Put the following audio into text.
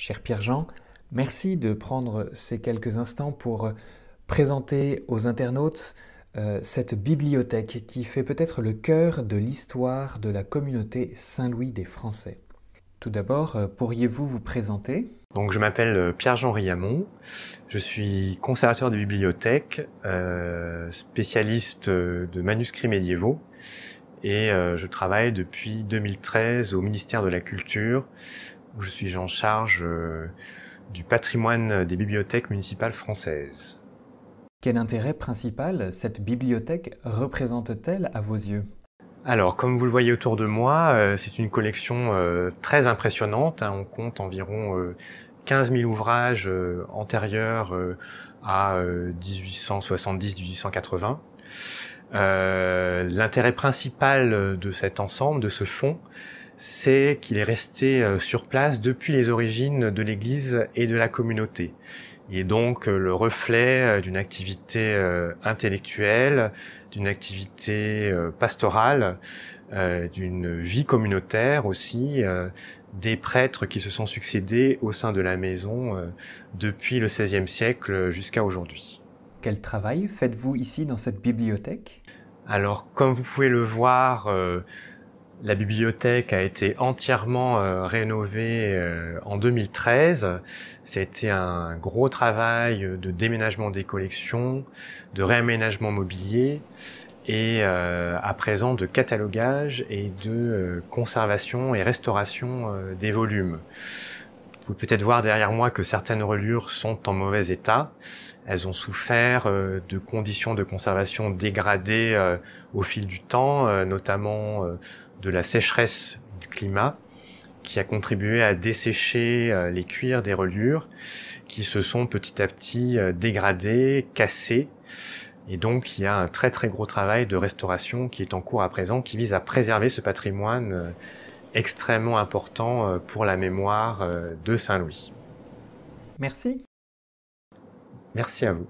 Cher Pierre-Jean, merci de prendre ces quelques instants pour euh, présenter aux internautes euh, cette bibliothèque qui fait peut-être le cœur de l'histoire de la communauté Saint-Louis des Français. Tout d'abord, euh, pourriez-vous vous présenter Donc, je m'appelle Pierre-Jean Riamon, je suis conservateur de bibliothèque, spécialiste de manuscrits médiévaux et je travaille depuis 2013 au ministère de la Culture où je suis en charge euh, du patrimoine des bibliothèques municipales françaises. Quel intérêt principal cette bibliothèque représente-t-elle à vos yeux alors, comme vous le voyez autour de moi, euh, c'est une collection euh, très impressionnante. Hein. On compte environ 15 000 ouvrages antérieurs à 1870-1880. L'intérêt principal de cet ensemble, de ce fonds, c'est qu'il est resté euh, sur place depuis les origines de l'Église et de la communauté. Il est donc euh, le reflet euh, d'une activité intellectuelle, d'une activité pastorale, d'une vie communautaire aussi, des prêtres qui se sont succédés au sein de la maison depuis le XVIe siècle jusqu'à aujourd'hui. Quel travail faites-vous ici dans cette bibliothèque Alors, comme vous pouvez le voir, la bibliothèque a été entièrement euh, rénovée euh, en 2013. C'était un gros travail euh, de déménagement des collections, de réaménagement mobilier et à présent de catalogage et de conservation et restauration des volumes. Vous pouvez peut-être voir derrière moi que certaines reliures sont en mauvais état. Elles ont souffert euh, de conditions de conservation dégradées euh, au fil du temps, euh, notamment de la sécheresse du climat qui a contribué à dessécher les cuirs des reliures qui se sont petit à petit dégradés, cassés. Et donc il y a un très très gros travail de restauration qui est en cours à présent, qui vise à préserver ce patrimoine extrêmement important euh, pour la mémoire euh, de Saint-Louis. Merci. Merci à vous.